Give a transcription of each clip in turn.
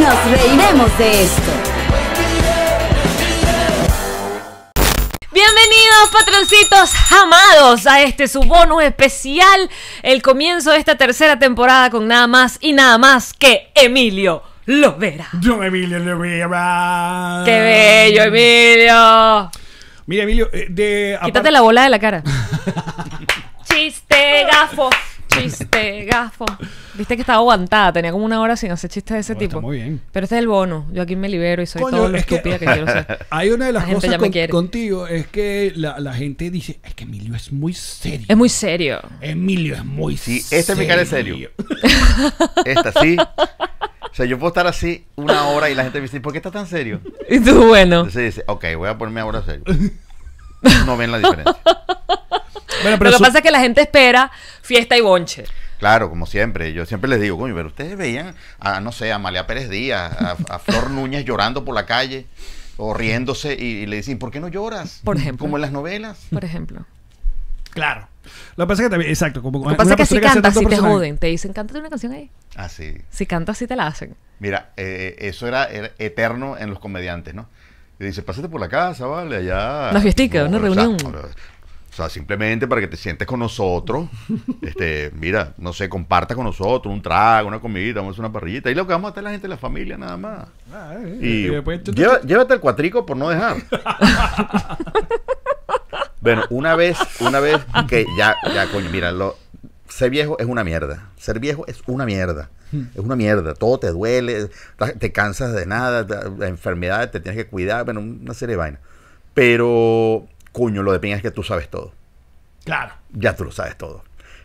Nos reiremos de esto. Bienvenidos patroncitos amados a este su especial, el comienzo de esta tercera temporada con nada más y nada más que Emilio Lovera. Yo Emilio Lovera. Qué bello, Emilio. Mira, Emilio, eh, de... Quítate la bola de la cara. Chiste gafo chiste, gafo. Viste que estaba aguantada, tenía como una hora sin hacer chistes de ese tipo. muy bien. Pero este es el bono. Yo aquí me libero y soy todo lo estúpida que, quiero ser. Hay una de las cosas con- contigo es que la, gente dice, es que Emilio es muy serio. Es muy serio. Emilio es muy Sí, este cara es serio. Esta sí. O sea, yo puedo estar así una hora y la gente me dice, ¿por qué estás tan serio? Y tú, bueno. Entonces dice, ok, voy a ponerme ahora serio no ven la diferencia. pero lo que pasa es que la gente espera fiesta y bonche. Claro, como siempre. Yo siempre les digo, coño, pero ustedes veían a, no sé, a Malia Pérez Díaz, a, Flor Núñez llorando por la calle o riéndose y, le dicen, ¿por qué no lloras? Por ejemplo. Como en las novelas. Por ejemplo. Claro. Lo que pasa es que también, exacto. Como, lo que pasa es que si cantas, si te joden, te dicen, cántate una canción ahí. Ah, Si cantas, si te la hacen. Mira, eh, eso era, eterno en los comediantes, ¿no? Y dice, pásate por la casa, ¿vale? Allá. Una fiestica, una reunión. O sea, simplemente para que te sientes con nosotros. este, mira, no sé, comparta con nosotros un trago, una comida, vamos a hacer una parrillita. Y lo que vamos a hacer la gente, de la familia, nada más. Ah, eh, y, eh, llévate el cuatrico por no dejar. bueno, una vez, una vez que ya, ya, coño, lo, Ser viejo es una mierda. Ser viejo es una mierda. Es una mierda, todo te duele, te cansas de nada, la enfermedad, te tienes que cuidar, bueno, una serie de vainas. Pero, cuño lo de piña es que tú sabes todo. Claro. Ya tú lo sabes todo.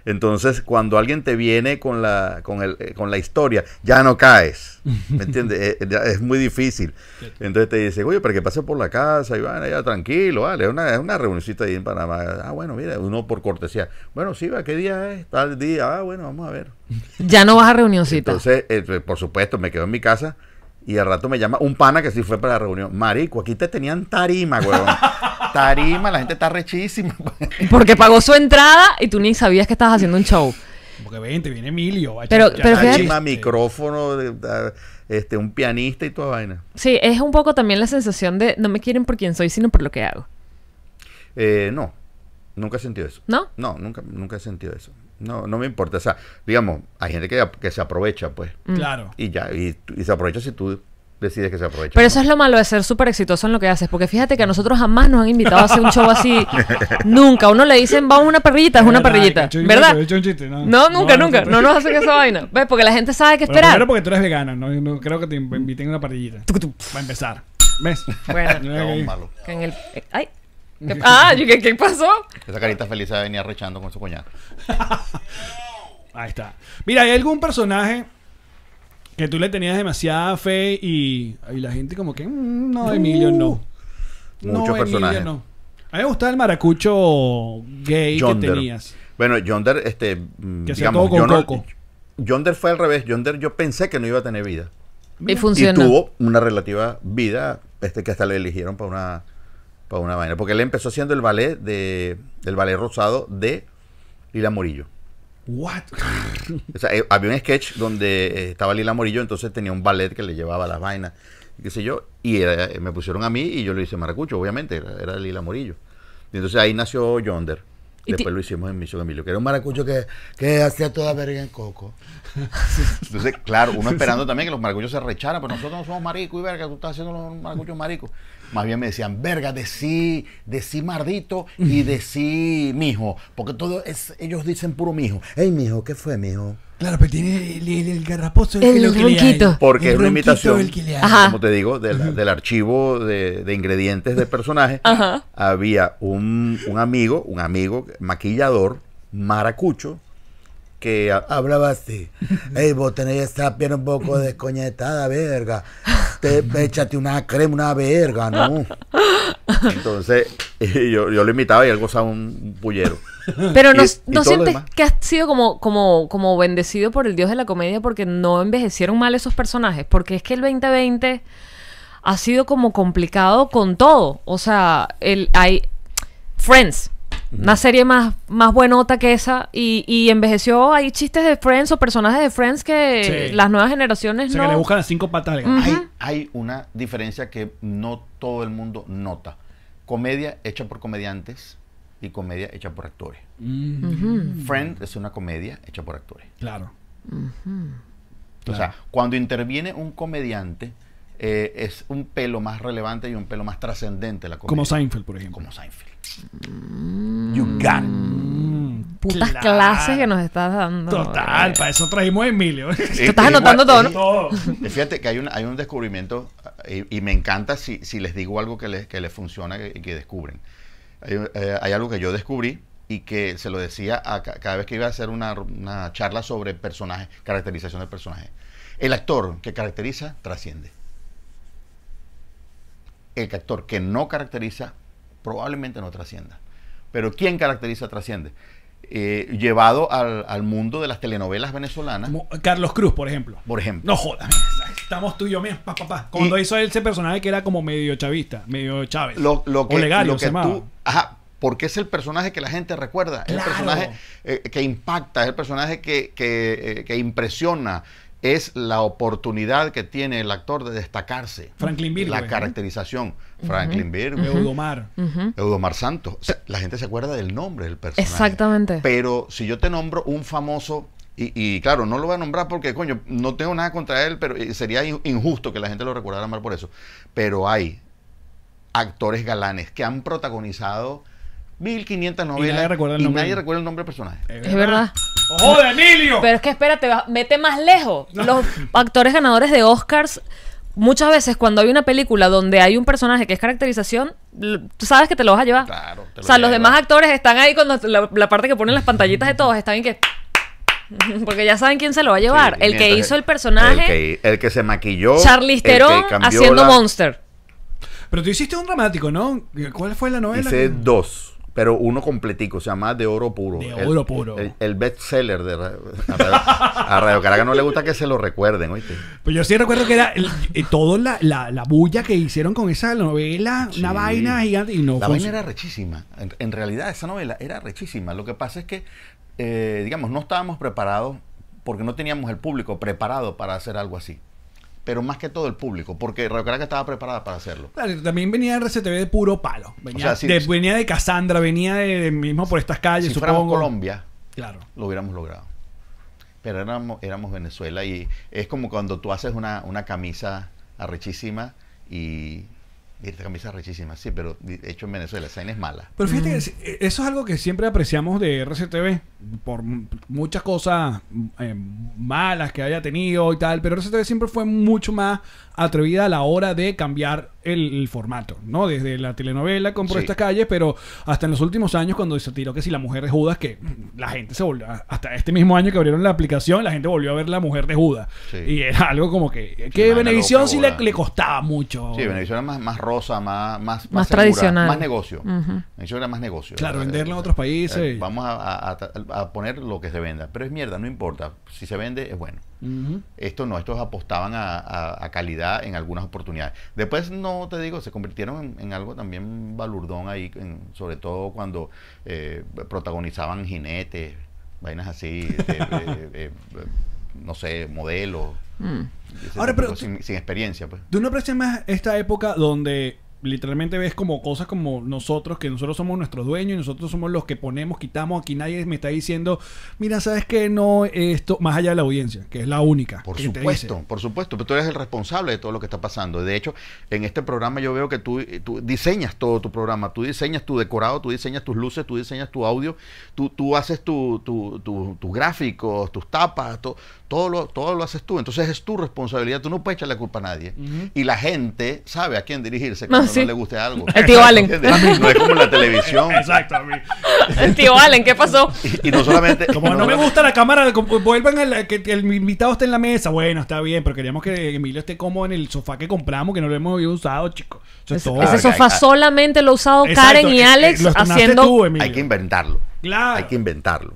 Entonces, cuando alguien te viene con la, con el, eh, con la historia, ya no caes. ¿Me entiendes? Eh, eh, es, muy difícil. Entonces te dice, oye, pero que pase por la casa, y ya tranquilo, vale, es una, una reunioncita ahí en Panamá. Ah, bueno, mira, uno por cortesía. Bueno, sí, va, ¿qué día es? Tal día. Ah, bueno, vamos a ver. Ya no vas a reunioncita. Entonces, por supuesto, me quedo en mi casa. Y al rato me llama un pana que sí fue para la reunión. Marico, aquí te tenían tarima, huevón. tarima, la gente está rechísima. Pues. Porque pagó su entrada y tú ni sabías que estabas haciendo un show. Porque 20, viene Emilio. Ah, pero, micrófono, este, un pianista y toda vaina. Sí, es un poco también la sensación de no me quieren por quien soy, sino por lo que hago. Eh, no, nunca he sentido eso. ¿No? No, nunca, nunca he sentido eso. No, no me importa. O sea, digamos, hay gente que, que se aprovecha, pues. Mm. Claro. Y ya, y se aprovecha si tú decides que se aprovecha. Pero eso es lo malo de ser súper exitoso en lo que haces, porque fíjate que a nosotros jamás nos han invitado a hacer un show así, nunca. Uno le dicen, vamos a una parrillita, es una parrillita, ¿verdad? No, nunca, nunca, no nos hacen esa vaina, ¿ves? Porque la gente sabe qué esperar. Primero porque tú eres vegana, no, creo que te inviten a una parrillita, a empezar, ¿ves? Bueno, en el... Eh, ay. Ah, ¿qué, ¿qué pasó? Esa carita feliz se venía rechando con su cuñado. Ahí está. Mira, ¿hay algún personaje que tú le tenías demasiada fe y, y la gente como que, mm, no, Emilio, no. no, Muchos personajes. no. A mí me gustaba el maracucho gay que tenías. Bueno, Yonder, este, mm, que digamos, yo no, Yonder fue al revés. Yonder yo pensé que no iba a tener vida. Y, y tuvo una relativa vida, este que hasta le eligieron para una para una vaina, porque él empezó haciendo el ballet de el ballet rosado de Lila Murillo. What? Eh, había un sketch donde eh, estaba Lila Morillo, entonces tenía un ballet que le llevaba las vainas, qué sé yo, y eh, me pusieron a mí y yo le hice maracucho, obviamente, era, Lila Morillo. Y entonces ahí nació Yonder. Después lo hicimos en Misión Emilio, que era un maracucho que, hacía toda verga en coco. Entonces, claro, uno esperando también que los maracuchos se recharan, pero pues nosotros no somos maricos y verga, tú estás haciendo los maracuchos maricos. Más bien me decían, verga, de sí mardito y de sí mijo, porque todo ellos dicen puro mijo. Ey, mijo, ¿qué fue, mijo? Claro, pero tiene el, el, el garraposo el, ronquito. Porque es una imitación, como te digo, del archivo de, de, ingredientes de personaje. Había un, un amigo, un amigo maquillador maracucho, que hablaba así. Ey, vos tenés esa piel un poco descoñetada, verga. Te, échate una crema, una verga, ¿no? Entonces, eh, yo, lo invitaba y él gozaba un bullero Pero no, sientes que has sido como, como, como bendecido por el dios de la comedia porque no envejecieron mal esos personajes. Porque es que el 2020 ha sido como complicado con todo. O sea, el, hay Friends una serie más, más buenota que esa. Y, envejeció. Hay chistes de Friends o personajes de Friends que las nuevas generaciones no. le buscan a cinco patas. hay, hay una diferencia que no todo el mundo nota: comedia hecha por comediantes y comedia hecha por actores. Mm. Friends es una comedia hecha por actores. Claro. O sea, cuando interviene un comediante eh, es un pelo más relevante y un pelo más trascendente la Como Seinfeld, por ejemplo. Como Seinfeld. Mm. you got mm, Putas clases que nos estás dando. Total, para eso trajimos a Emilio. te estás anotando todo, Fíjate que hay un, hay un descubrimiento y, me encanta si, les digo algo que les, que les funciona y que, descubren. Eh, hay, algo que yo descubrí y que se lo decía cada vez que iba a hacer una, una charla sobre personajes, caracterización de personajes. El actor que caracteriza trasciende el actor que no caracteriza probablemente no trascienda. Pero ¿quién caracteriza trasciende? Eh, llevado al, mundo de las telenovelas venezolanas. Carlos Cruz, por ejemplo. Por ejemplo. No jodas, estamos tú y yo, mira, papá, Cuando hizo ese personaje que era como medio chavista, medio Chávez. Lo, lo lo que tú, Ajá, porque es el personaje que la gente recuerda, es el personaje eh, que impacta, es el personaje que, que, eh, que impresiona, es la oportunidad que tiene el actor de destacarse. Franklin Virgo. La caracterización. Franklin Virgo. Eudomar. Eudomar Santos. la gente se acuerda del nombre del personaje. Exactamente. Pero si yo te nombro un famoso y, y, claro, no lo voy a nombrar porque, coño, no tengo nada contra él, pero eh, sería injusto que la gente lo recordara mal por eso. Pero hay actores galanes que han protagonizado 1500 novelas. Y nadie recuerda el nombre, del personaje. Es verdad. ¡Ojo de Emilio! Pero es que espérate, mete más lejos. Los actores ganadores de Oscars, muchas veces cuando hay una película donde hay un personaje que es caracterización, tú sabes que te lo vas a llevar. Claro. Te o sea, los demás actores están ahí cuando la, parte que ponen las pantallitas de todos, están en que. Porque ya saben quién se lo va a llevar. el que hizo el personaje. El que, se maquilló. Charlize haciendo Monster. Pero tú hiciste un dramático, ¿no? ¿Cuál fue la novela? Hice dos pero uno completico, o sea, más de oro puro. De el, oro puro. El, best seller de a, a Radio Caracas no le gusta que se lo recuerden, oíste. Pues yo sí recuerdo que era eh, toda la, bulla que hicieron con esa novela, una vaina gigante. Y no la vaina era rechísima. En, realidad, esa novela era rechísima. Lo que pasa es que, eh, digamos, no estábamos preparados porque no teníamos el público preparado para hacer algo así pero más que todo el público, porque Radio Caracas estaba preparada para hacerlo. Claro, también venía de RCTV de puro palo. Venía, de, Casandra. venía Cassandra, venía de, mismo por estas calles. Si fuéramos Colombia, claro. lo hubiéramos logrado. Pero éramos, éramos Venezuela y es como cuando tú haces una, una camisa arrechísima y y esta camisa es rechísima, sí, pero de hecho en Venezuela, esa es mala. Pero fíjate, mm. eh, eso es algo que siempre apreciamos de RCTV, por muchas cosas eh, malas que haya tenido y tal, pero RCTV siempre fue mucho más atrevida a la hora de cambiar el, formato, ¿no? Desde la telenovela con Por estas calles, pero hasta en los últimos años cuando se tiró que si la mujer de Judas, que la gente se volvió, hasta este mismo año que abrieron la aplicación, la gente volvió a ver la mujer de Judas. Y era algo como que, que sí, si le, costaba mucho. Sí, bendición era más, más rosa, más, más, más, tradicional. Más negocio. Eso era más negocio. Claro, eh, venderla en eh, otros países. Eh, vamos a, poner lo que se venda. Pero es mierda, no importa. Si se vende, es bueno. Esto no, estos apostaban a, calidad en algunas oportunidades. Después, no te digo, se convirtieron en, algo también balurdón ahí, sobre todo cuando protagonizaban jinetes, vainas así no sé, modelo mm. Ahora, pero sin, experiencia, pues. ¿Tú no aprecias más esta época donde literalmente ves como cosas como nosotros, que nosotros somos nuestros dueños y nosotros somos los que ponemos, quitamos, aquí nadie me está diciendo, mira, sabes que no, esto, más allá de la audiencia, que es la única. Por supuesto, por supuesto, pero tú eres el responsable de todo lo que está pasando. De hecho, en este programa yo veo que tú, eh, tú diseñas todo tu programa, tú diseñas tu decorado, tú diseñas tus luces, tú diseñas tu audio, tú, tú haces tu, tus gráficos, tus tapas, todo todo lo, todo lo haces tú, entonces es tu responsabilidad, tú no puedes echarle la culpa a nadie. Y la gente sabe a quién dirigirse cuando no, le guste algo. El tío Allen. No es como la televisión. Exacto. El tío Allen, ¿qué pasó? Y, no solamente... Como no, me gusta la cámara, vuelvan a que el invitado esté en la mesa. Bueno, está bien, pero queríamos que Emilio esté cómodo en el sofá que compramos, que no lo hemos usado, chicos. ese sofá solamente lo ha usado Karen y eh, eh, Alex haciendo... hay que inventarlo. Claro. Hay que inventarlo.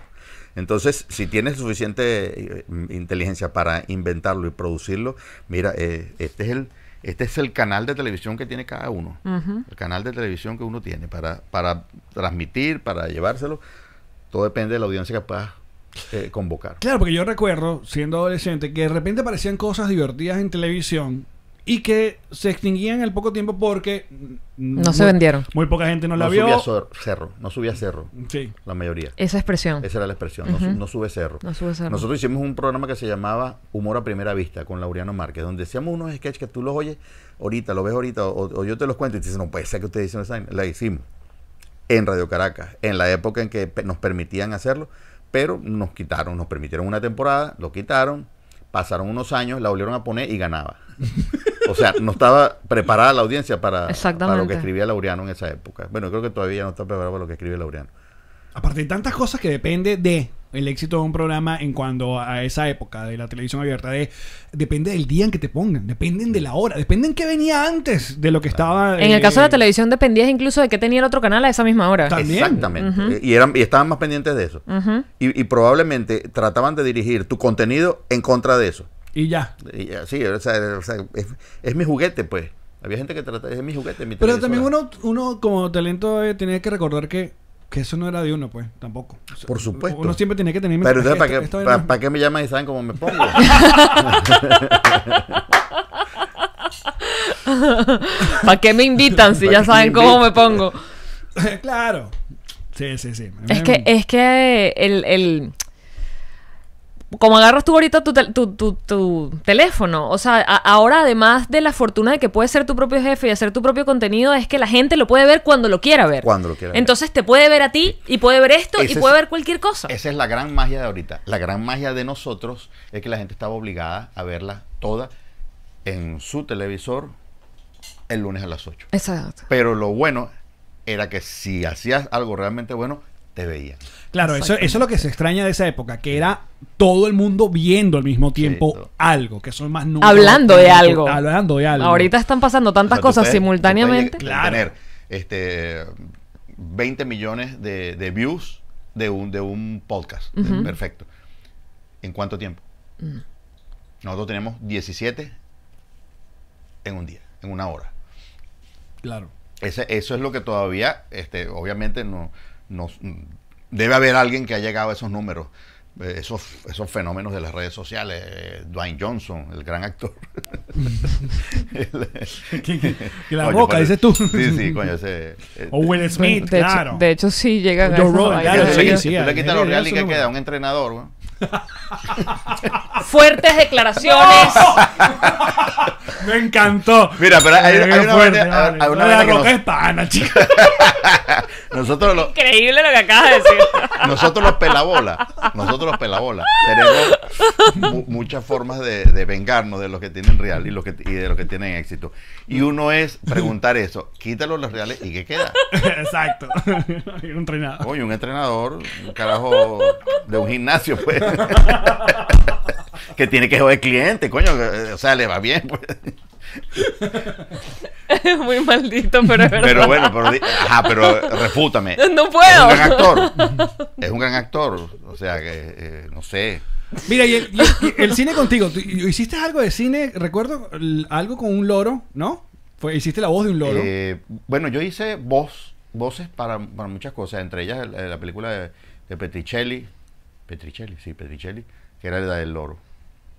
Entonces, si tienes suficiente eh, inteligencia para inventarlo y producirlo, mira, eh, este es el este es el canal de televisión que tiene cada uno, el canal de televisión que uno tiene para, para transmitir, para llevárselo. Todo depende de la audiencia que puedas eh, convocar. Claro, porque yo recuerdo, siendo adolescente, que de repente aparecían cosas divertidas en televisión y que se extinguían el poco tiempo porque no se vendieron. Muy poca gente no, la vio. No subía cerro, no subía cerro. Sí. La mayoría. Esa expresión. Esa era la expresión, no, sube cerro. Nosotros hicimos un programa que se llamaba Humor a primera vista con Laureano Márquez, donde hacíamos unos sketches que tú los oyes ahorita, lo ves ahorita o, yo te los cuento y te dicen, "No puede ser que ustedes dicen esa." La hicimos en Radio Caracas, en la época en que nos permitían hacerlo, pero nos quitaron, nos permitieron una temporada, lo quitaron, pasaron unos años, la volvieron a poner y ganaba. O sea, no estaba preparada la audiencia para, lo que escribía Laureano en esa época. Bueno, creo que todavía no está preparada para lo que escribe Laureano. Aparte de tantas cosas que depende de el éxito de un programa en cuanto a esa época de la televisión abierta depende del día en que te pongan, dependen de la hora, dependen qué venía antes de lo que estaba. En el eh, caso de la televisión dependías incluso de qué tenía el otro canal a esa misma hora. Exactamente. y, eran, y estaban más pendientes de eso. y, probablemente trataban de dirigir tu contenido en contra de eso. Y ya. Eh, sí, o sea, es, mi juguete, pues. Había gente que trataba, es mi juguete, Pero también uno, como talento tiene eh, tenía que recordar que, eso no era de uno, pues, tampoco. Por supuesto. Uno siempre tiene que tener... Pero entonces, ¿para, qué, para, qué me llaman y saben cómo me pongo? ¿Para qué me invitan si ya saben cómo me pongo? claro. Sí, sí, sí. Es que, es que el, como agarras tú ahorita tu, tu, teléfono, o sea, ahora además de la fortuna de que puedes ser tu propio jefe y hacer tu propio contenido, es que la gente lo puede ver cuando lo quiera ver. Cuando lo quiera ver. Entonces te puede ver a ti y puede ver esto y puede ver cualquier cosa. Esa es la gran magia de ahorita. La gran magia de nosotros es que la gente estaba obligada a verla toda en su televisor el lunes a las 8. Exacto. Pero lo bueno era que si hacías algo realmente bueno, te veían. Claro, eso, es lo que se extraña de esa época, que era todo el mundo viendo al mismo tiempo algo, que son más Hablando de algo. Hablando de algo. Ahorita están pasando tantas cosas simultáneamente. claro. este, 20 millones de, views de un, de un podcast. Perfecto. ¿En cuánto tiempo? Mm. Nosotros tenemos 17 en un día, en una hora. Claro. eso es lo que todavía, este, obviamente, no, no, debe haber alguien que ha llegado a esos números, eh, esos, fenómenos de las redes sociales. Eh, Dwayne Johnson, el gran actor. Que la boca, dices tú. Sí, sí, coño, ese. Eh, o Will Smith, claro. de hecho, sí llega a le real y que queda un entrenador, Fuertes declaraciones. Me encantó. Mira, pero hay, una, fuerte, hay la roca chica. Nosotros Increíble lo que acabas de decir. Nosotros los pelabolas, nosotros los pelabolas, tenemos muchas formas de, vengarnos de los que tienen real y, de los que tienen éxito. Y uno es preguntar eso, quítalo los reales y ¿qué queda? Exacto. un entrenador. Oye, un entrenador, un carajo de un gimnasio, pues. que tiene que joder cliente, coño, o sea, le va bien, pues. Muy maldito, pero es Pero bueno, pero, ajá, pero eh, refútame. No puedo. Es un gran actor. Es un gran actor. O sea, que eh, no sé. Mira, y el, cine contigo. ¿Hiciste algo de cine? Recuerdo algo con un loro, ¿no? Fue, ¿Hiciste la voz de un loro? Eh, bueno, yo hice voz, voces para, muchas cosas, entre ellas la, película de, de, Petricelli. Petricelli, sí, Petricelli, que era la del loro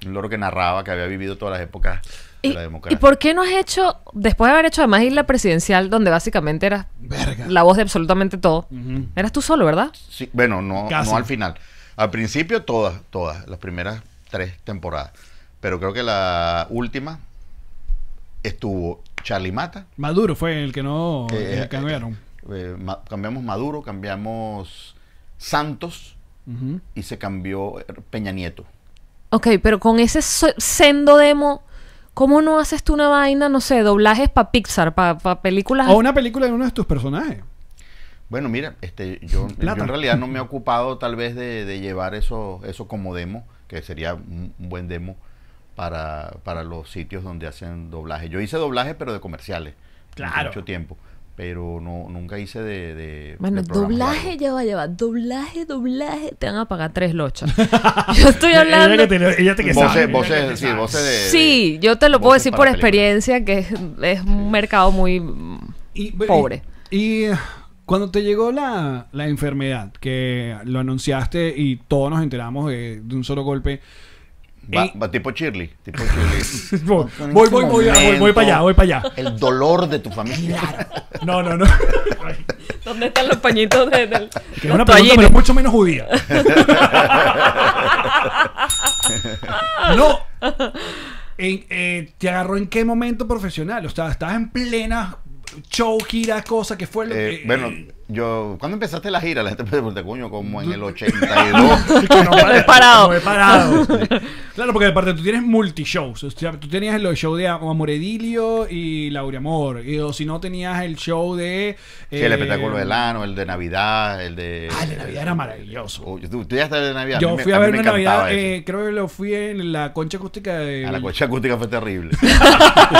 un loro que narraba que había vivido todas las épocas de la democracia. ¿Y por qué no has hecho, después de haber hecho además Isla Presidencial, donde básicamente eras la voz de absolutamente todo, eras tú solo, ¿verdad? Sí, bueno, no, al final. Al principio todas, todas, las primeras tres temporadas. Pero creo que la última estuvo Charlie Mata. Maduro fue el que no eh, eh, cambiaron. Eh, cambiamos Maduro, cambiamos Santos y se cambió Peña Nieto. Ok, pero con ese sendo demo, ¿cómo no haces tú una vaina, no sé, doblajes para Pixar, para películas? O una película de uno de tus personajes. Bueno, mira, este, yo, en realidad no me he ocupado tal vez de, llevar eso, eso como demo, que sería un, buen demo para, para, los sitios donde hacen doblaje. Yo hice doblajes, pero de comerciales. Claro. Mucho tiempo pero no nunca hice de... bueno, doblaje ya va a llevar, doblaje, doblaje, te van a pagar tres lochas. yo estoy hablando... ella, te que sí, sí, yo te lo puedo decir por experiencia, que es, un mercado muy pobre. Y, cuando te llegó la, enfermedad, que lo anunciaste y todos nos enteramos de un solo golpe... Va, tipo Shirley. Tipo Shirley. Este voy, voy, voy, voy, voy, para allá, voy para allá. El dolor de tu familia. Claro. No, no, no. ¿Dónde están los pañitos de, del, Que es una pregunta, pero mucho menos judía. no. Eh, ¿Te agarró en qué momento profesional? O sea, estabas en plena show, gira, cosa que fue... El, eh, bueno eh, yo, cuando empezaste la gira, la gente me de coño, como en el 82. no, no he parado. he parado. claro, porque aparte tú tienes multishows. O tú tenías el show de Amor Edilio y Laura Y, o si no, tenías el show de. sí, el eh, espectáculo de Lano, el de Navidad, el de. Ah, el de Navidad era maravilloso. tú, ya estás de Navidad. Yo fui a, a Navidad, eh, creo que lo fui en la concha acústica de. A ah, la concha acústica fue terrible.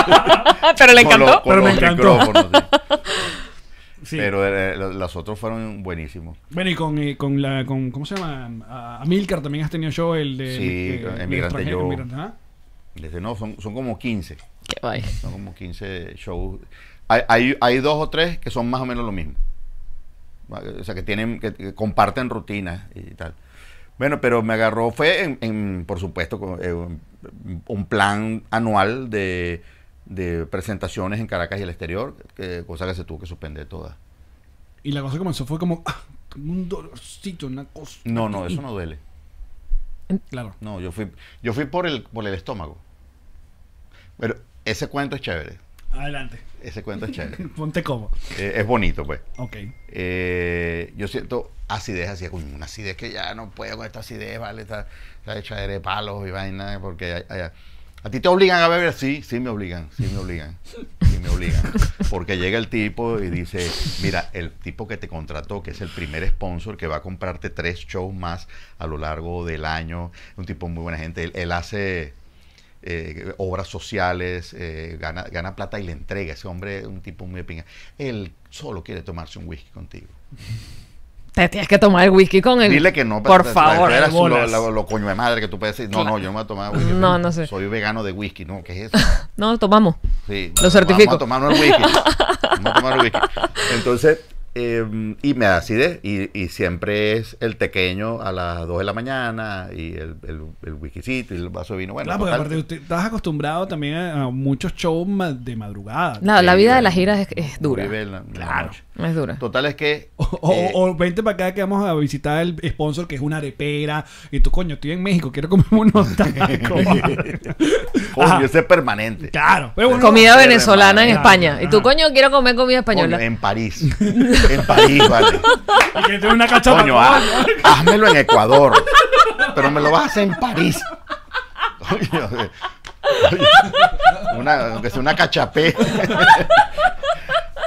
pero le encantó. pero me encantó. Pero eh, las otras fueron buenísimos. Bueno, y eh, con, la con, ¿cómo se llama? A también has tenido show el de Sí, el, ¿ah? no, son, son como 15. Qué Son como 15 shows. Hay, dos o tres que son más o menos lo mismo. O sea, que tienen que, comparten rutinas y tal. Bueno, pero me agarró, fue en, por supuesto, eh, un plan anual de de presentaciones en Caracas y el exterior, cosa que se tuvo que suspender toda. Y la cosa comenzó fue como, ah, un dolorcito, una cosa. No, no, eso no duele. Claro. No, yo fui, yo fui por el, por el estómago. Pero ese cuento es chévere. Adelante. Ese cuento es chévere. Ponte como eh, es bonito, pues. Ok. Eh, yo siento acidez, así, una acidez que ya no puedo con esta acidez, ¿vale? Está, está hecha de palos y vaina, porque hay, ¿A ti te obligan a beber? Sí, sí me obligan, sí me obligan, sí me obligan. Porque llega el tipo y dice, mira, el tipo que te contrató, que es el primer sponsor, que va a comprarte tres shows más a lo largo del año, un tipo muy buena gente, él, hace eh, obras sociales, eh, gana, gana plata y le entrega. Ese hombre es un tipo muy de pinga. Él solo quiere tomarse un whisky contigo. Te tienes que tomar el whisky con él. Dile que no. Por favor. Lo, coño de madre que tú puedes decir. No, no, yo no me voy a tomar whisky. No, no sé. Soy vegano de whisky. No, ¿qué es eso? no, tomamos. Sí. Lo certifico. Vamos a tomarnos el whisky. vamos a tomar el whisky. Entonces, Em, y me da Y, y, siempre es el tequeño a las 2 de la mañana y el, el, el y el vaso de vino. Bueno, porque aparte usted estás acostumbrado también a, muchos shows de madrugada. No, la vida de las giras es, dura. claro. es dura. Total es que... O, eh, vente para acá que vamos a visitar el sponsor que es una arepera. Y tú, coño, estoy en México, quiero comer unos tacos. coño, es permanente. Claro. comida venezolana en España. y tú, coño, quiero comer comida española. en París. En París, vale. que una házmelo en Ecuador. Pero me lo vas a hacer en París. aunque sea una cachapé.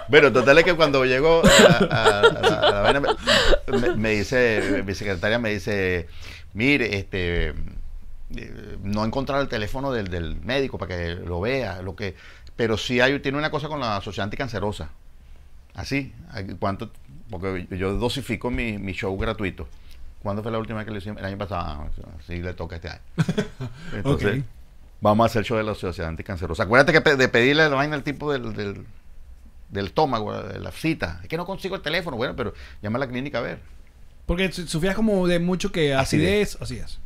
Bueno, total es que cuando llegó a, la me, dice, mi secretaria me dice, mire, este, eh, no encontrar el teléfono del, médico para que lo vea, lo que, pero sí hay, tiene una cosa con la sociedad anticancerosa. Así, ¿cuánto? Porque yo dosifico mi, show gratuito. ¿Cuándo fue la última vez que lo hicimos? El año pasado. Así ah, le toca este año. Entonces, vamos a hacer el show de la sociedad anticancerosa. Acuérdate que de pedirle la vaina al tipo del, del, del estómago, de la cita. Es que no consigo el teléfono. Bueno, pero llama a la clínica a ver. Porque Sofía como de mucho que acidez. Así es.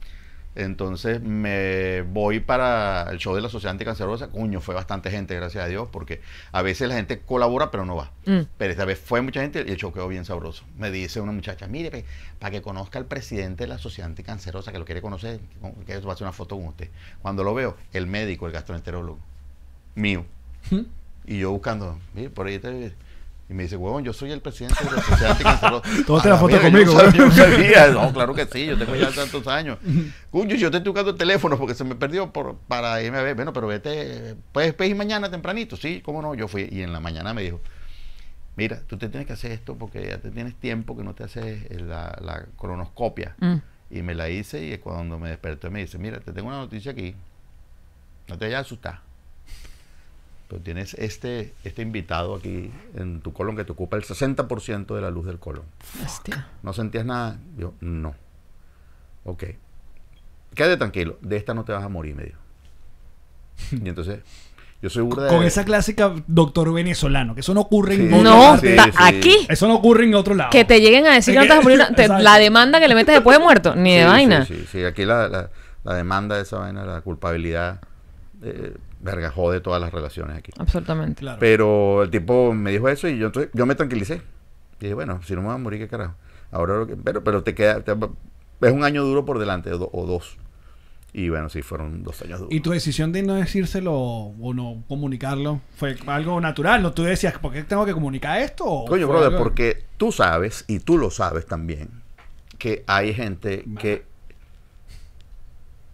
Entonces me voy para el show de la Sociedad Anticancerosa. Coño, fue bastante gente, gracias a Dios, porque a veces la gente colabora, pero no va. Mm. Pero esta vez fue mucha gente y el show quedó bien sabroso. Me dice una muchacha, mire, para que conozca al presidente de la Sociedad Anticancerosa, que lo quiere conocer, que va a hacer una foto con usted. Cuando lo veo, el médico, el gastroenterólogo, mío. ¿Mm? Y yo buscando, mire, por ahí está. Y me dice, huevón, yo soy el presidente de la Sociedad Anticancerosa. Tómate la, la foto conmigo. no claro que sí, yo tengo ya tantos años. Cuyo, yo te estoy buscando el teléfono porque se me perdió por, para irme a ver. Bueno, pero vete, puedes pedir mañana tempranito, sí, cómo no. Yo fui y en la mañana me dijo, mira, tú te tienes que hacer esto porque ya te tienes tiempo que no te haces eh, la, cronoscopia. Mm. Y me la hice y cuando me desperté me dice, mira, te tengo una noticia aquí. No te vayas a asustar. Pues tienes este, este invitado aquí en tu colon que te ocupa el 60% de la luz del colon. Hostia. ¿No sentías nada? Yo, no. Ok. Quédate tranquilo, de esta no te vas a morir, medio. Y entonces, yo soy de... Con esa clásica doctor venezolano, que eso no ocurre en otro No, aquí. Eso no ocurre en otro lado. Que te lleguen a decir que no te morir. la demanda que le metes después de muerto, ni de vaina. Sí, sí, Aquí la, la, demanda de esa vaina, la culpabilidad. Eh, verga, jode todas las relaciones aquí. Absolutamente. Pero el tipo me dijo eso y yo, entonces, yo me tranquilicé. Y dije, bueno, si no me voy a morir, qué carajo. Ahora pero, pero te queda, es un año duro por delante o, dos. Y bueno, sí, fueron dos años duros. ¿Y tu decisión de no decírselo o no comunicarlo fue algo natural? ¿No tú decías, ¿por qué tengo que comunicar esto? Coño, brother, porque tú sabes, y tú lo sabes también, que hay gente que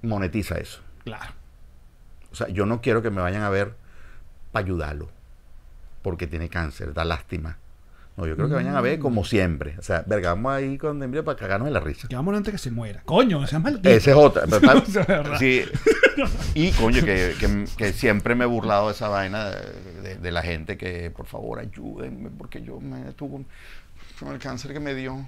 monetiza eso. Claro. O sea, yo no quiero que me vayan a ver para ayudarlo, porque tiene cáncer, da lástima. No, yo creo que vayan a ver como mm. siempre. O sea, verga, vamos ahí con Dembélé para cagarnos de la risa. vamos antes que se muera. Coño, sea maldito. Ese es otra. sí. Y coño, que, siempre me he burlado de esa vaina de, la gente que, por favor, ayúdenme, porque yo me estuve con el cáncer que me dio,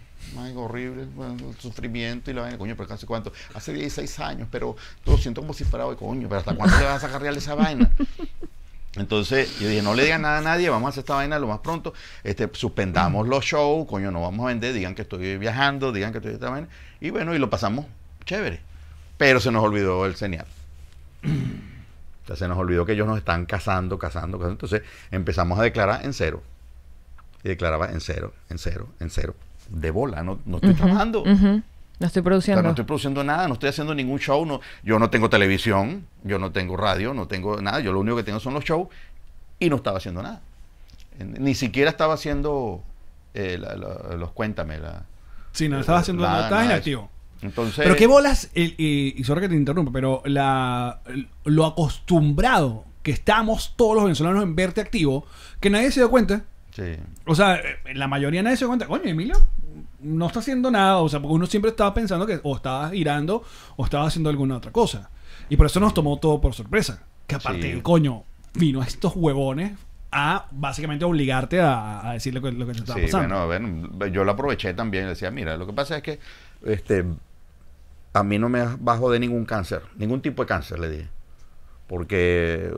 horrible, el sufrimiento y la vaina, coño, pero hace cuánto, hace 16 años, pero lo siento como si fuera hoy, coño, pero hasta cuándo le vas a sacar real esa vaina. Entonces, yo dije, no le digan nada a nadie, vamos a hacer esta vaina lo más pronto, este, suspendamos los shows, coño, no vamos a vender, digan que estoy viajando, digan que estoy esta vaina, y bueno, y lo pasamos chévere. Pero se nos olvidó el señal. O se nos olvidó que ellos nos están casando cazando, cazando. Entonces empezamos a declarar en cero y declaraba en cero, en cero, en cero. De bola, no, estoy trabajando. No estoy produciendo. no estoy produciendo nada, no estoy haciendo ningún show. No, yo no tengo televisión, yo no tengo radio, no tengo nada. Yo lo único que tengo son los shows y no estaba haciendo nada. Ni siquiera estaba haciendo eh, los cuéntame. La, sí, no estaba haciendo nada, estabas en Entonces, pero qué bolas, y, y sorry que te interrumpa, pero la, lo acostumbrado que estamos todos los venezolanos en verte activo, que nadie se dio cuenta o sea, la mayoría nadie se cuenta, coño, Emilio no está haciendo nada. O sea, porque uno siempre estaba pensando que o estaba girando o estaba haciendo alguna otra cosa. Y por eso nos tomó todo por sorpresa. Que aparte, el coño, vino a estos huevones a básicamente obligarte a, decirle decir lo que, te estaba sí, pasando. Bueno, yo lo aproveché también y decía, mira, lo que pasa es que este, a mí no me bajo de ningún cáncer, ningún tipo de cáncer, le dije. Porque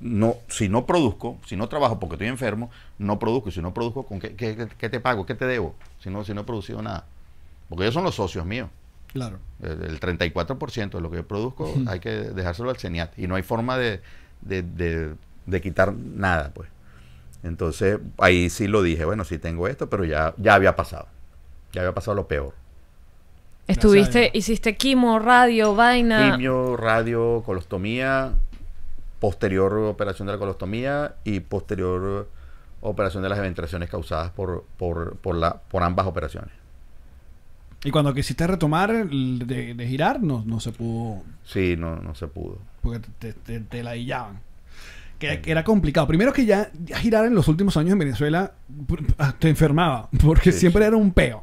no, si no produzco, si no trabajo porque estoy enfermo, no produzco. Y si no produzco, ¿con qué, te pago? ¿Qué te debo? Si no, si no he producido nada. Porque ellos son los socios míos. Claro. El, 34% de lo que yo produzco hay que dejárselo al CENIAT. Y no hay forma de, de, quitar nada, pues. Entonces, ahí sí lo dije, bueno, sí tengo esto, pero ya, ya había pasado. Ya había pasado lo peor. Estuviste, hiciste quimo, radio, vaina. Quimio, radio, colostomía, posterior operación de la colostomía y posterior operación de las eventraciones causadas por, por, por, la, por ambas operaciones. Y cuando quisiste retomar de, de girar, no, se pudo. Sí, no, no se pudo. Porque te, te, la hillaban que era complicado. Primero que ya girar en los últimos años en Venezuela ah, te enfermaba, porque siempre era un peo.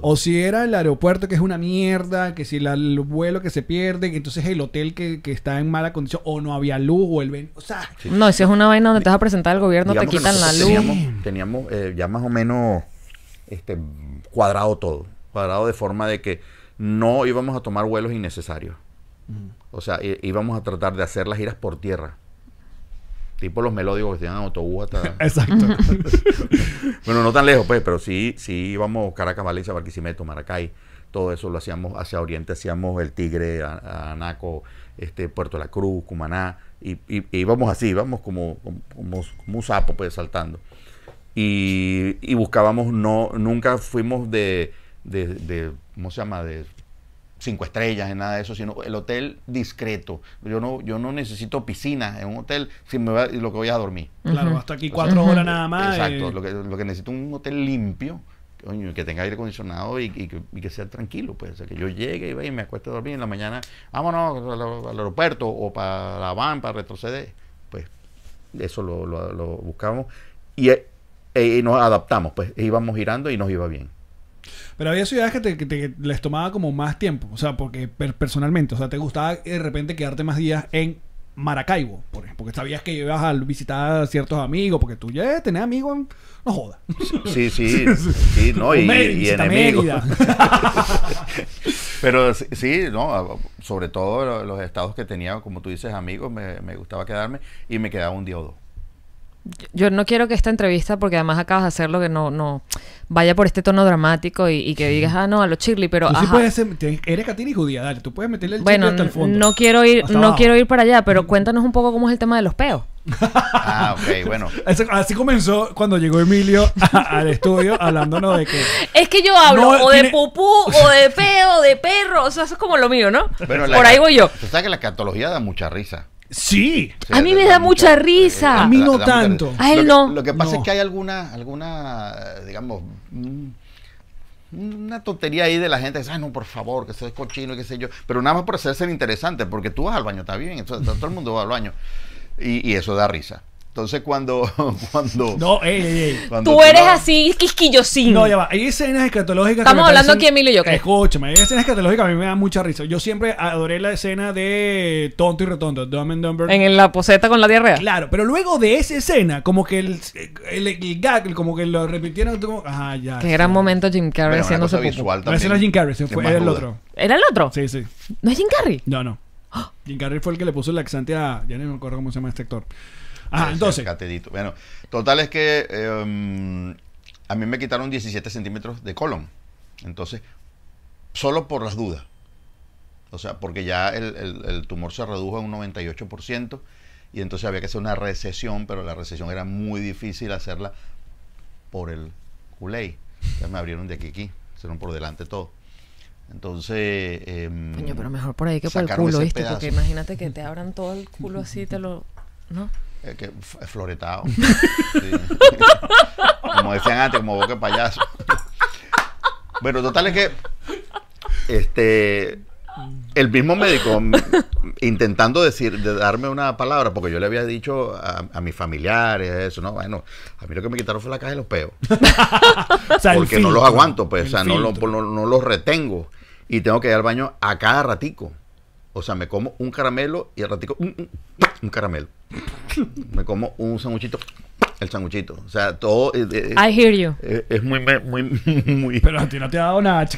o si era el aeropuerto que es una mierda, que si el vuelo que se pierde, entonces el hotel que, está en mala condición, o no había luz, o el... o sea... No, si es una vaina donde te vas a presentar al gobierno, te quitan la luz. Teníamos, eh, ya más o menos este, cuadrado todo, cuadrado de forma de que no íbamos a tomar vuelos innecesarios. O sea, íbamos a tratar de hacer las giras por tierra por los melódicos que tenían autobús hasta. Exacto. bueno, no tan lejos, pues, pero sí, sí íbamos Caracas, Valencia, Barquisimeto, Maracay. Todo eso lo hacíamos hacia Oriente, hacíamos el Tigre, Anaco, este, Puerto la Cruz, Cumaná, y, y, íbamos así, íbamos como, como, un sapo, pues, saltando. Y, buscábamos, no, nunca fuimos de, de, de, ¿cómo se llama? De cinco estrellas, en nada de eso, sino el hotel discreto. Yo no, yo no necesito piscina en un hotel si me lo que voy a dormir. Claro, hasta aquí cuatro horas nada más. Exacto, lo, que, lo que necesito es un hotel limpio, que tenga aire acondicionado y, que, sea tranquilo. Pues. que yo llegue y, me acueste a dormir en la mañana, vámonos al, aeropuerto o para la van, para retroceder. Pues eso lo, buscamos eh, y nos adaptamos, pues íbamos girando y nos iba bien. Pero había ciudades que, te, les tomaba como más tiempo, o sea, porque personalmente, o sea, te gustaba de repente quedarte más días en Maracaibo, por ejemplo, porque sabías que ibas a visitar a ciertos amigos, porque tú ya tenés amigos, en no jodas. Sí, sí, sí, no, y, enemigos. Pero sí, no, sobre todo los estados que tenía, como tú dices, amigos, me, me gustaba quedarme y me quedaba un día o dos yo no quiero que esta entrevista, porque además acabas de hacerlo, que no, no vaya por este tono dramático y, que digas, ah, no, a lo chirli, pero. Tú sí puedes ser, eres y judía, dale, tú puedes meterle el bueno, hasta el fondo. No quiero ir, no quiero ir para allá, pero mm. cuéntanos un poco cómo es el tema de los peos. ah, ok, bueno. así comenzó cuando llegó Emilio al estudio hablándonos de que. Es que yo hablo o de pupú, o de peo, de perro, o sea, eso es como lo mío, ¿no? por ahí voy yo. Tú sabes que la catología da mucha risa. Sí. a mí me da mucha, risa. a mí no tanto. lo que, pasa es que hay alguna, alguna digamos, una tontería ahí de la gente que dice, ay, no, por favor, que soy cochino y qué sé yo. Pero nada más por hacerse interesante, porque tú vas al baño, está bien, entonces todo el mundo va al baño. y eso da risa. Entonces cuando... cuando no, ey, ey, cuando tú, eres así quisquillosín. No, ya va. Hay escenas escatológicas... Estamos hablando aquí Emilio y yo. ¿qué? Escúchame, hay escenas escatológicas a mí me dan mucha risa. Yo siempre adoré la escena de Tonto y Retonto, Dumb and Dumber. En la poseta con la diarrea. Claro, pero luego de esa escena, como que el, el, gag, como que lo repitieron... Como... Ajá, ya. Que sí. gran momento Jim Carrey haciéndose visual también. Pero ese no es Jim Carrey, fue, era el otro. ¿Era el otro? Sí, sí. ¿No es Jim Carrey? No, no. Jim Carrey fue el que le puso el laxante a... Ya no me acuerdo cómo se llama este actor. Ah, entonces. Bueno, total es que eh, a mí me quitaron 17 centímetros de colon. Entonces, solo por las dudas. O sea, porque ya el, tumor se redujo a un 98% y entonces había que hacer una recesión, pero la recesión era muy difícil hacerla por el culé. Ya me abrieron de aquí aquí, hicieron por delante todo. Entonces. Em, pero mejor por ahí que por el culo, ¿viste? Porque imagínate que te abran todo el culo así te lo. ¿No? es eh, que eh, floretado. como decían antes, como boca de payaso. bueno, total es que este el mismo médico intentando decir, de darme una palabra, porque yo le había dicho a, mis familiares eso, no, bueno, a mí lo que me quitaron fue la caja de los peos. porque no los aguanto, pues, o sea, no, los retengo. Y tengo que ir al baño a cada ratico. O sea, me como un caramelo y al ratico un caramelo me como un sanguchito, el sanguchito. O sea, todo. Eh, eh, eh, es muy, muy, muy. Pero a ti no te ha dado nada,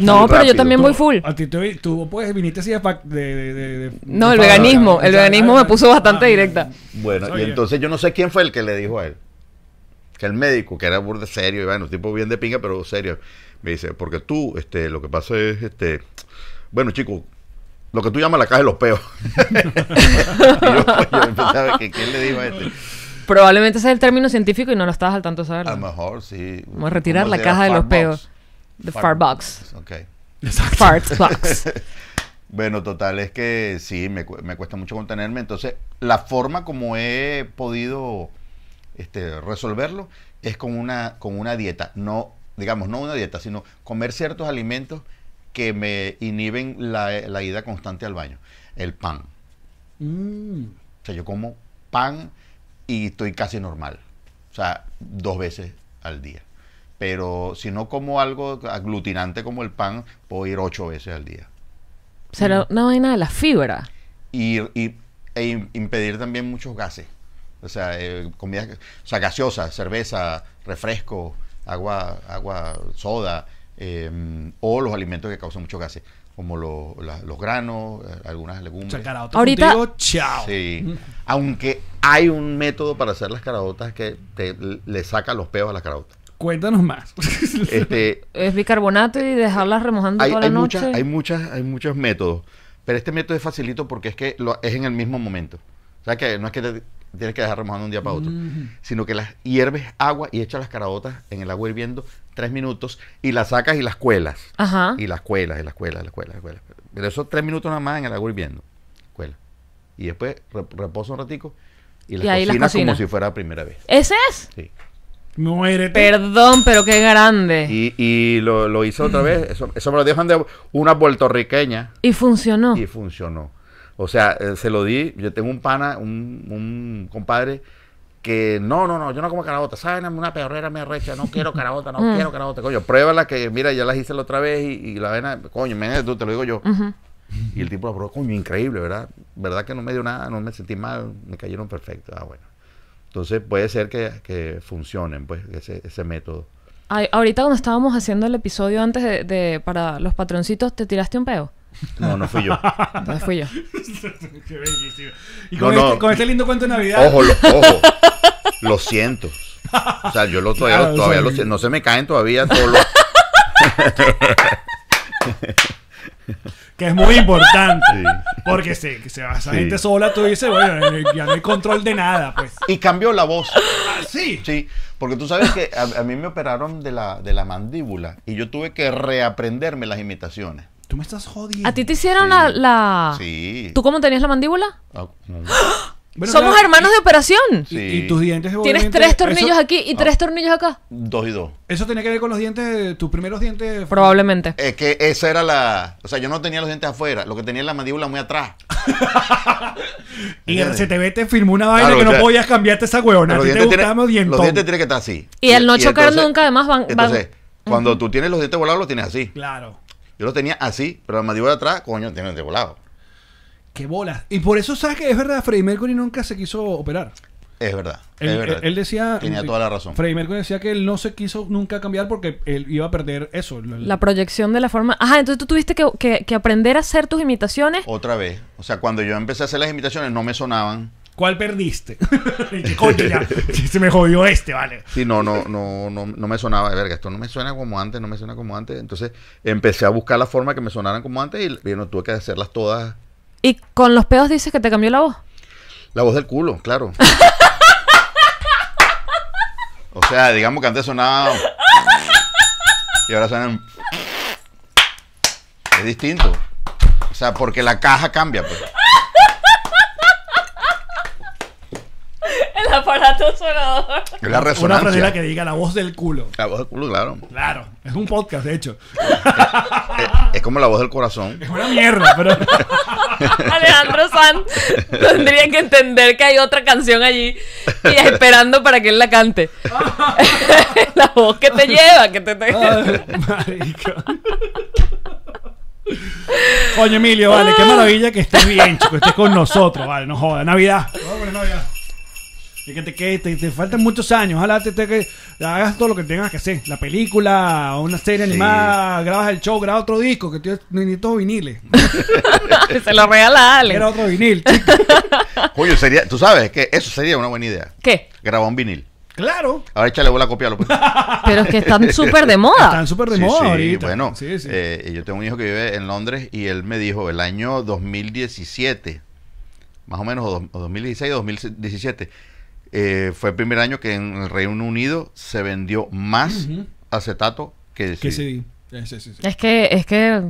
No, pero yo también voy full. A ti te- tú pues viniste así de, No, el veganismo. El veganismo me puso bastante ah, directa. Bueno, y entonces yo no sé quién fue el que le dijo a él. Que el médico, que era burde serio, y bueno, tipo bien de pinga, pero serio. Me dice, porque tú, este, lo que pasa es, este, bueno, chico, lo que tú llamas la caja de los peos. Pues, le este. Probablemente ese es el término científico y no lo estabas al tanto de saberlo. A lo mejor sí. Vamos a retirar la caja de los peos. The fart, box. Ok. Fart box. bueno, total, es que sí, me, me cuesta mucho contenerme. Entonces, la forma como he podido este, resolverlo es con una, con una dieta. No, digamos, no una dieta, sino comer ciertos alimentos que me inhiben la, ida constante al baño. El pan. Mm. O sea, yo como pan y estoy casi normal. O sea, dos veces al día. Pero si no como algo aglutinante como el pan, puedo ir ocho veces al día. O sea, no una mm. vaina de la fibra. Y, e impedir también muchos gases. O sea, eh, sea, gaseosa, cerveza, refresco, agua, agua soda, Em, o los alimentos que causan mucho gases, como los granos, eh, algunas legumbres. Ahorita, chao. Sí. Aunque hay un método para hacer las caraotas que le saca los peos a las caraotas. Cuéntanos más. Este, es bicarbonato y dejarlas remojando toda la noche. Muchas, hay, muchas, hay muchos métodos, pero este método es facilito porque es que es en el mismo momento. O sea que no es que te, tienes que dejar remojando un día para otro, sino que las hierves agua y echas las carabotas en el agua hirviendo tres minutos y las sacas y las cuelas. Ajá. Y las cuelas, y las cuelas, y las cuelas, las cuelas. Pero eso tres minutos nada más en el agua hirviendo. Cuela. Y después reposa un ratico y las, y cocinas, como si fuera la primera vez. ¿Ese es? Sí. Muérete. Perdón, pero qué grande. Y, lo, lo, hizo otra vez. Eso, eso me lo dijo una puertorriqueña. Y funcionó. Y funcionó. O sea, eh, se lo di, yo tengo un pana, un, compadre que no, no, no, yo no como carabota, saben, una perrera me recha, no quiero carabota, no quiero mm. carabota, coño, pruébala que mira, ya las hice la otra vez y, la vena, coño, me, tú te lo digo yo. Y el tipo la coño, increíble, ¿verdad? ¿Verdad que no me dio nada, no me sentí mal, me cayeron perfecto? Ah, bueno. Entonces puede ser que, que funcionen, pues, ese, ese método. ahorita cuando estábamos haciendo el episodio antes de, de, para los patroncitos, ¿te tiraste un peo? No, no fui yo. no fui yo. Qué bellísimo. Y con, Este, con, este, lindo cuento de Navidad. Ojo, ojo. Lo siento. O sea, yo lo todavía, ah, todavía lo siento. No se me caen todavía solo. que es muy importante. Porque si se va esa gente sola, tú dices, bueno, ya no hay control de nada, pues. Y cambió la voz. Ah, sí. Sí, porque tú sabes que a, a, mí me operaron de la, de la mandíbula y yo tuve que reaprenderme las imitaciones. Tú me estás jodiendo. ¿A ti te hicieron la, Sí. ¿Tú cómo tenías la mandíbula? Ah, Somos hermanos de operación. y- Y, tus dientes. Tienes tres tornillos aquí y ah. tres tornillos acá. Dos y dos. Eso tenía que ver con los dientes, tus primeros dientes. Probablemente. Es que esa era la. O sea, yo no tenía los dientes afuera, lo que tenía es la mandíbula muy atrás. Y el ve, te firmó una vaina que no podías cambiarte esa huevona. te los dientes. tienen que estar así. Y el no chocar nunca, además, van- van- Entonces, cuando tú tienes los dientes volados, los tienes así. Claro. Yo lo tenía así, pero la de atrás, coño, tiene de volado. ¡Qué bola! Y por eso sabes que es verdad, Freddie Mercury nunca se quiso operar. Es verdad, él, es verdad. Él, decía. Tenía eh, toda la razón. Freddie Mercury decía que él no se quiso nunca cambiar porque él iba a perder eso. La, proyección de la forma. Ajá, entonces tú tuviste que aprender a hacer tus imitaciones. Otra vez. O sea, cuando yo empecé a hacer las imitaciones no me sonaban. ¿Cuál perdiste? se me jodió este, vale. Sí, no, no, no, no, no me sonaba verga. Esto no me suena como antes, no me suena como antes. Entonces empecé a buscar la forma que me sonaran como antes y bueno, tuve que hacerlas todas. ¿Y con los pedos dices que te cambió la voz? La voz del culo, claro. o sea, digamos que antes sonaba. Y ahora suena. Es distinto. O sea, porque la caja cambia, pues. aparato sonador. Una que diga la voz del culo. La voz del culo, claro. Claro. Es un podcast, de hecho. Eh, eh, es, como la voz del corazón. Es una mierda, Alejandro Sanz tendría que entender que hay otra canción allí y esperando para que él la cante. la voz que te lleva, que te. te... Coño, Emilio, vale, qué maravilla que estés bien, chico, estés con nosotros, vale, no jodas, Navidad. Navidad. Y que te te, faltan muchos años. Ojalá te, que hagas todo lo que tengas que hacer. La película, una serie animada, grabas el show, grabas otro disco, que tío, todos viniles. Se lo regala a Era otro vinil, tú sabes que eso sería una buena idea. ¿Qué? Grabar un vinil. Claro. Ahora échale bola a copiarlo. Pues. Pero es que están súper de moda. Están súper de moda sí, ahorita. Bueno, eh, yo tengo un hijo que vive en Londres y él me dijo el año 2017, más o menos, o 2016, 2017, eh, fue el primer año que en el Reino Unido se vendió más acetato que, que CD. Es que es que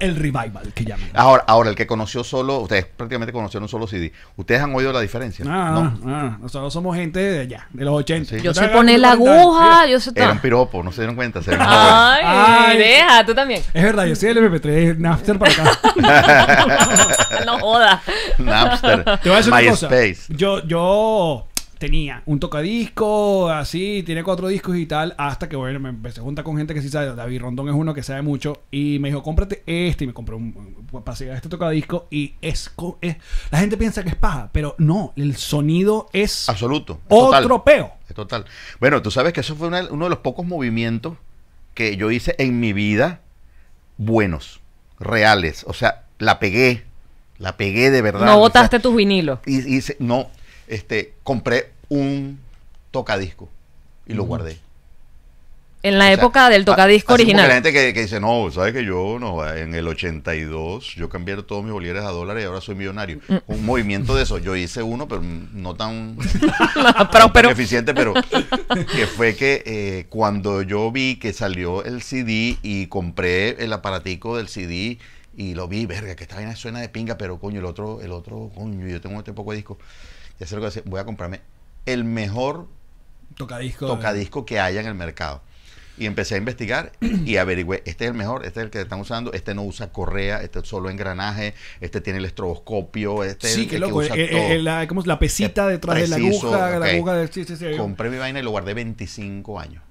el, revival que llaman. Ahora, ahora el que conoció solo, ustedes prácticamente conocieron solo CD. Ustedes han oído la diferencia. Ah, no, ah, nosotros somos gente de allá, de los 80. Yo sé pone la aguja, yo sé Era un piropo, no se dieron cuenta. Se ay, deja, tú también. Es verdad, yo sí el MP3 Napster para acá. no joda Napster. Te voy a decir Yo yo tenía un tocadisco, así, tiene cuatro discos y tal, hasta que bueno, me empecé a juntar con gente que sí sabe, David Rondón es uno que sabe mucho, y me dijo, cómprate este, y me compré un, para este tocadisco, y es, la gente piensa que es paja, pero no, el sonido es... Absoluto. otro peo. total. Bueno, tú sabes que eso fue uno de los pocos movimientos que yo hice en mi vida buenos, reales, o sea, la pegué, la pegué de verdad. No botaste tus vinilos. Y, y no, este, compré un tocadisco y lo guardé. En la época del tocadisco original. La gente que, que, dice, no, sabes que yo, no, en el 82 yo cambié todos mis bolívares a dólares y ahora soy millonario. Mm. Un movimiento de eso. Yo hice uno, pero no tan, pero, pero. eficiente, pero que fue que eh, cuando yo vi que salió el CD y compré el aparatico del CD y lo vi, verga, que esta vaina suena de pinga, pero coño, el otro, el otro, coño, yo tengo este poco de disco voy a comprarme el mejor tocadisco, que haya en el mercado. Y empecé a investigar y averigüé, este es el mejor, este es el que están usando, este no usa correa, este es solo engranaje, este tiene el estroboscopio, este sí, es el, que, La, pesita eh, detrás de la aguja, la sí, sí, Compré mi vaina y lo guardé 25 años.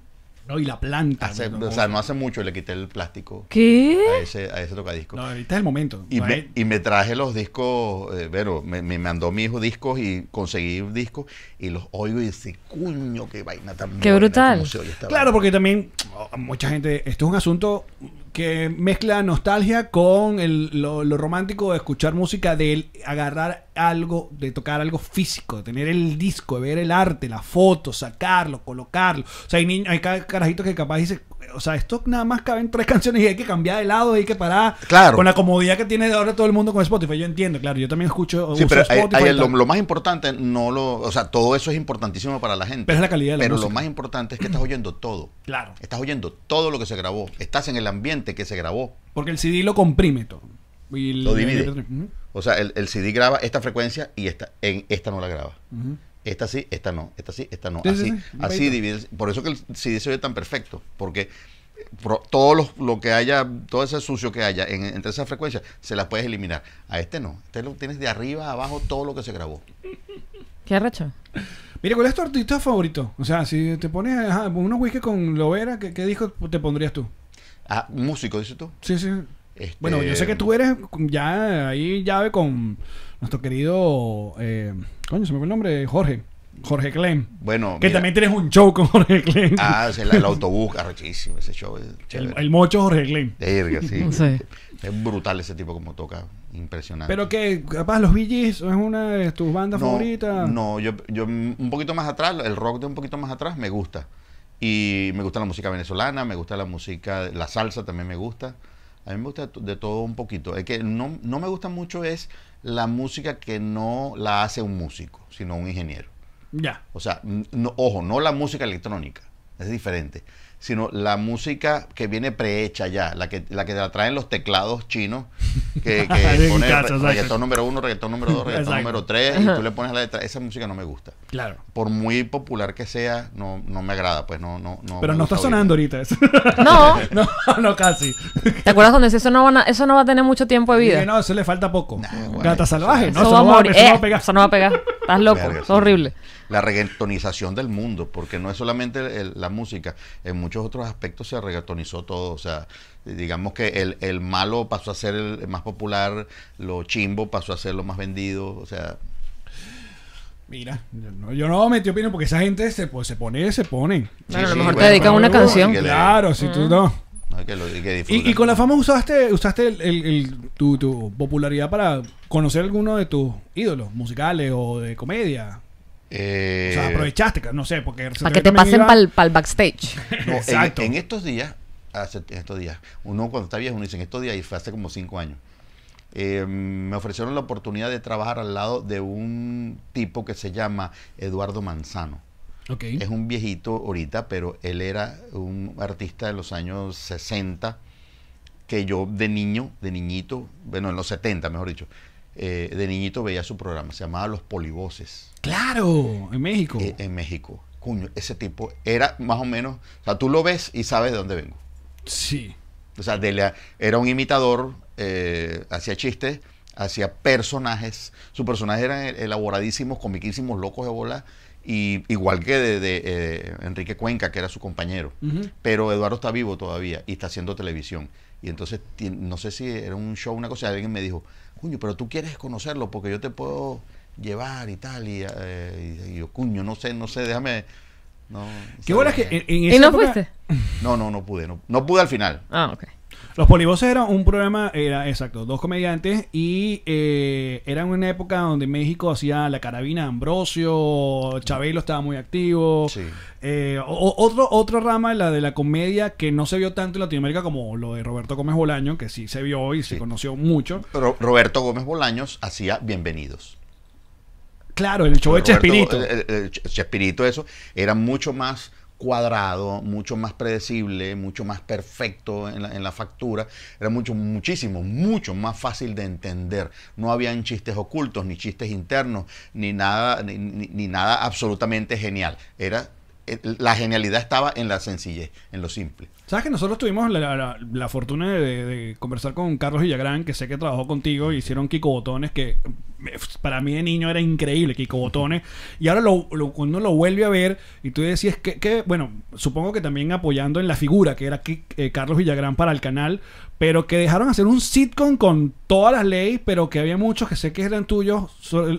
No, y la planta. o sea, no hace mucho le quité el plástico. ¿Qué? A ese, a ese tocadisco. No, ahorita es el momento. Y, me, traje los discos, Pero, eh, me, mandó mi hijo discos y conseguí discos y los oigo y dice, cuño, qué vaina tan Qué brutal. Claro, porque también oh, mucha gente, esto es un asunto que mezcla nostalgia con el, lo, romántico de escuchar música, de agarrar algo, de tocar algo físico, tener el disco, de ver el arte, la foto, sacarlo, colocarlo. O sea, hay, hay carajitos que capaz dicen, o sea, esto nada más caben tres canciones y hay que cambiar de lado, hay que parar. Claro. Con la comodidad que tiene ahora todo el mundo con Spotify, yo entiendo, claro, yo también escucho. Sí, pero Spotify lo, más importante, no lo. O sea, todo eso es importantísimo para la gente. Pero es la calidad de la Pero lo más importante es que estás oyendo todo. Claro. Estás oyendo todo lo que se grabó. Estás en el ambiente que se grabó. Porque el CD lo comprime todo. Y lo divide. O sea, el, CD graba esta frecuencia y esta, en esta no la graba esta sí, esta no, esta sí, esta no. Así, así Por eso que el CD se tan perfecto, porque eh, todo lo, que haya, todo ese sucio que haya entre esas frecuencias, se las puedes eliminar. A este no, este lo tienes de arriba a abajo todo lo que se grabó. ¿Qué arrecho? Mira, ¿cuál es tu artista favorito? O sea, si te pones ajá, unos whisky con Lovera, ¿qué, ¿qué, disco te pondrías tú? Ah, músico, dices tú. Sí, sí. Bueno, yo sé que este, tú eres ya ahí llave con nuestro querido. Eh, coño, se me fue el nombre, Jorge. Jorge Clem. Bueno, que también tienes un show con Jorge Clem. Ah, el, el autobús, arrechísimo ese show. el, mocho Jorge Clem. sí. Es brutal ese tipo como toca, impresionante. Pero que, capaz, los VGs es una de tus bandas favoritas. No, yo, yo un poquito más atrás, el rock de un poquito más atrás me gusta. Y me gusta la música venezolana, me gusta la música, la salsa también me gusta. A mí me gusta de todo un poquito. Es que no, no me gusta mucho es la música que no la hace un músico, sino un ingeniero. Ya. O sea, ojo, no la música electrónica, es diferente sino la música que viene prehecha ya, la que, la que la traen los teclados chinos, que, que pone reggaetón número uno, reggaetón número dos, reggaetón número tres, y tú le pones la letra. Esa música no me gusta. Claro. Por muy popular que sea, no, no me agrada, pues no, no, no Pero no está sonando ahorita eso. No. no, no casi. ¿Te acuerdas cuando decís eso no, eso no va a tener mucho tiempo de vida? no, eso le falta poco. Gata salvaje, eso, no, va a morir. Eso, no va a eh, pegar. eso no va a pegar. Estás loco, es horrible la reggaetonización del mundo, porque no es solamente la música, en muchos otros aspectos se reggaetonizó todo, o sea, digamos que el, malo pasó a ser el más popular, lo chimbo pasó a ser lo más vendido, o sea... Mira, yo no, yo no metí opinión porque esa gente se, pues, se pone, se a lo mejor te dedican una canción. Claro, si tú mm. no. y, con la fama usaste, usaste tu, tu popularidad para conocer alguno de tus ídolos musicales o de comedia. Eh, o sea, aprovechaste, no sé, porque... Para que te pasen para el backstage. Exacto. En, estos días, estos días, uno cuando está viejo, uno dice, en estos días, y fue hace como cinco años, eh, me ofrecieron la oportunidad de trabajar al lado de un tipo que se llama Eduardo Manzano. Okay. Es un viejito ahorita, pero él era un artista de los años 60, que yo de niño, de niñito, bueno, en los 70, mejor dicho, eh, de niñito veía su programa, se llamaba Los Polivoces. Claro, en México. Eh, en México. Cuño, ese tipo era más o menos, o sea, tú lo ves y sabes de dónde vengo. Sí. O sea, de era un imitador, eh, hacía chistes, hacía personajes. Sus personajes eran elaboradísimos, comiquísimos, locos de bola. Y igual que de, eh, Enrique Cuenca, que era su compañero. Pero Eduardo está vivo todavía y está haciendo televisión. Y entonces, no sé si era un show, una cosa, alguien me dijo, cuño, pero tú quieres conocerlo porque yo te puedo llevar y tal. Y, eh, yo, cuño, no sé, no sé, déjame... No, ¿Qué hora que ¿Y no fuiste? No, no, no pude, no, no pude al final. Ah, ok. Los polivoces eran un programa, era exacto, dos comediantes y eh, era una época donde México hacía la carabina Ambrosio, Chabelo estaba muy activo. Eh, otro, otra rama, la de la comedia que no se vio tanto en Latinoamérica como lo de Roberto Gómez Bolaño, que sí se vio y se conoció mucho. Pero Roberto Gómez Bolaños hacía Bienvenidos. Claro, el show de Chespirito. Eh, eh, Chespirito, eso, era mucho más cuadrado, mucho más predecible, mucho más perfecto en la, factura. Era mucho, muchísimo, mucho más fácil de entender. No habían chistes ocultos, ni chistes internos, ni nada, nada absolutamente genial. Era, eh, la genialidad estaba en la sencillez, en lo simple. Sabes que nosotros tuvimos la, fortuna de, conversar con Carlos Villagrán, que sé que trabajó contigo, hicieron Kiko Botones, que eh, para mí de niño era increíble, Kiko Botones. Y ahora lo, lo, uno lo vuelve a ver y tú decías que, bueno, supongo que también apoyando en la figura que era eh, Carlos Villagrán para el canal, pero que dejaron hacer un sitcom con todas las leyes, pero que había muchos que sé que eran tuyos.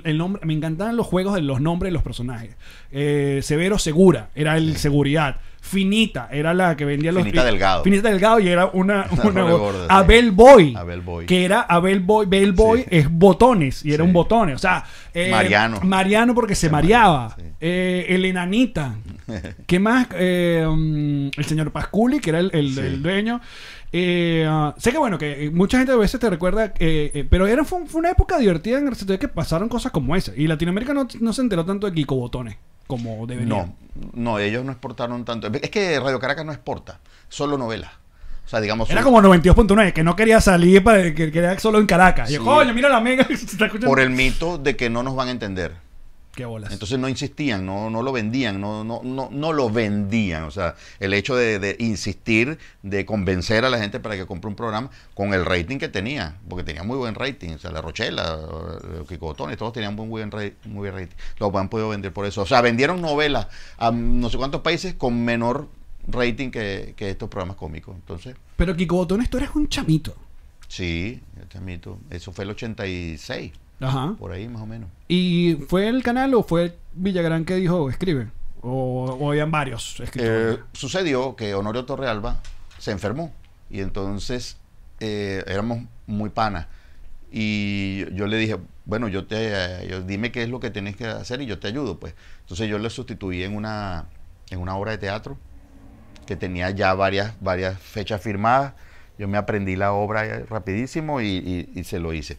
El, nombre, me encantaban los juegos de los nombres de los personajes. Eh, Severo Segura, era el seguridad. Finita era la que vendía los. Finita Delgado. Finita Delgado y era una. Abel, Boy, Abel Boy. Que era Abel Boy. Abel Boy es botones y era un botón. O sea. Eh, mariano. Mariano porque se, mareaba. Eh, el enanita. ¿Qué más? Eh, mm, el señor Pasculi, que era el, dueño. Ah, sé que bueno, que mucha gente a veces te recuerda, pero era, fue, una época divertida en el sentido de que pasaron cosas como esa. Y Latinoamérica no, no se enteró tanto de Kiko Botones como debería. No, no, ellos no exportaron tanto. Es que Radio Caracas no exporta, solo novelas. sea, digamos. Era como 92.9, que no quería salir, para, que quería solo en Caracas. coño, mira la mega. Por el mito de que no nos van a entender. Entonces no insistían, no, no lo vendían, no, no, no, no lo vendían. O sea, el hecho de, insistir, de convencer a la gente para que compre un programa con el rating que tenía, porque tenía muy buen rating. O sea, la Rochela, eh, Kiko Botones, todos tenían muy buen, muy buen rating. Lo han podido vender por eso. O sea, vendieron novelas a no sé cuántos países con menor rating que, estos programas cómicos. Entonces. Pero Kiko Botones, tú eres un chamito. Sí, un chamito. Eso fue el 86. Por ahí más o menos. ¿Y fue el canal o fue Villagrán que dijo escribe? ¿O, habían varios escritores? Eh, sucedió que Honorio Torrealba se enfermó y entonces eh, éramos muy panas. Y yo le dije, bueno, yo te yo, dime qué es lo que tienes que hacer y yo te ayudo. pues Entonces yo le sustituí en una, en una obra de teatro que tenía ya varias, varias fechas firmadas. Yo me aprendí la obra eh, rapidísimo y se lo hice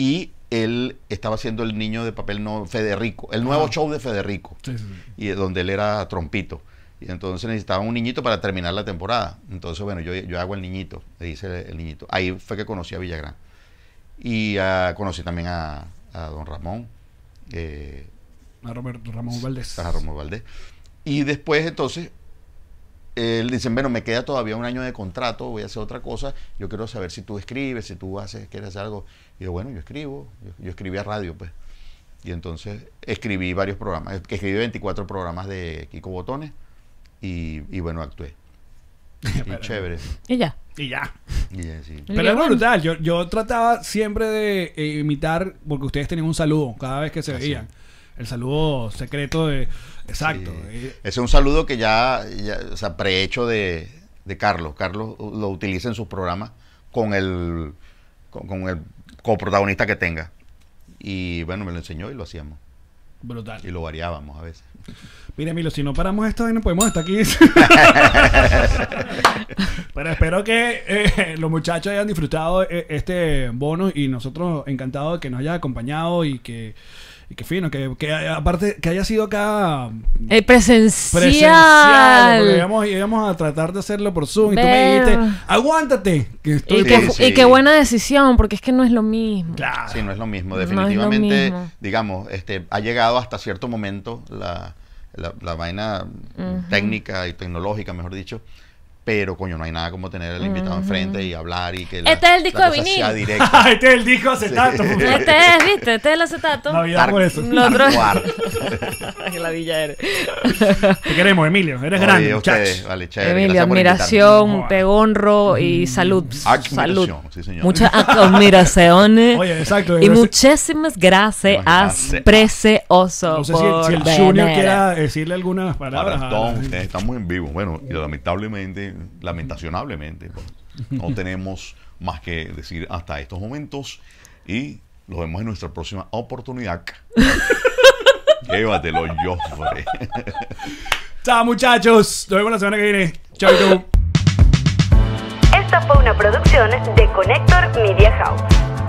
y él estaba haciendo el niño de papel no, Federico, el nuevo show de Federico, y donde él era trompito. Y entonces necesitaba un niñito para terminar la temporada. Entonces, bueno, yo, yo hago el niñito, le dice el, niñito. Ahí fue que conocí a Villagrán. Y ah, conocí también a, don Ramón. Eh, a Roberto Ramón Valdés. A Ramón Valdés. Y después, entonces, él dice, dicen, bueno, me queda todavía un año de contrato, voy a hacer otra cosa, yo quiero saber si tú escribes, si tú haces, quieres hacer algo. Y yo, bueno, yo escribo, yo, escribí a radio, pues. Y entonces escribí varios programas, escribí 24 programas de Kiko Botones y, bueno, actué. Y chévere. Y ya. Y ya. Pero es brutal. Yo, yo trataba siempre de eh, imitar, porque ustedes tenían un saludo cada vez que se ah, veían. El saludo secreto de Exacto. Ese eh, es un saludo que ya, o sea, prehecho de, Carlos. Carlos lo utiliza en sus programas con el, con, el coprotagonista que tenga. Y bueno, me lo enseñó y lo hacíamos. Brutal. Y lo variábamos a veces. Mire Milo, si no paramos esto, no podemos estar aquí. Pero espero que eh, los muchachos hayan disfrutado eh, este bono y nosotros encantados de que nos haya acompañado y que y qué fino, que, que aparte que haya sido acá eh, presencial. presencial porque íbamos, a tratar de hacerlo por Zoom y tú me dijiste, aguántate. y, qué buena decisión, porque es que no es lo mismo. Sí, no es lo mismo. Definitivamente, digamos, este, ha llegado hasta cierto momento la, vaina técnica y tecnológica, mejor dicho, pero coño, no hay nada como tener al invitado enfrente y hablar y que la, Este es el disco de este es el disco acetato. este es, viste, este es el acetato. No, ya por eso. Lo otro. la villa eres. Te queremos, Emilio. Eres grande, muchachos. Vale, chévere. Emilio, admiración, te honro y mm. salud. Ah, salud. Sí, señor. Muchas admiraciones. Y muchísimas gracias, A precioso. No por si, el, si el Junior quiera decirle algunas palabras. estamos en vivo. Bueno, y lamentablemente lamentacionablemente, pues, no tenemos más que decir hasta estos momentos y nos vemos en nuestra próxima oportunidad. Llévatelo, yo. Chao, muchachos. Nos vemos la semana que viene. Chao, chao. Esta fue una producción de Connector Media House.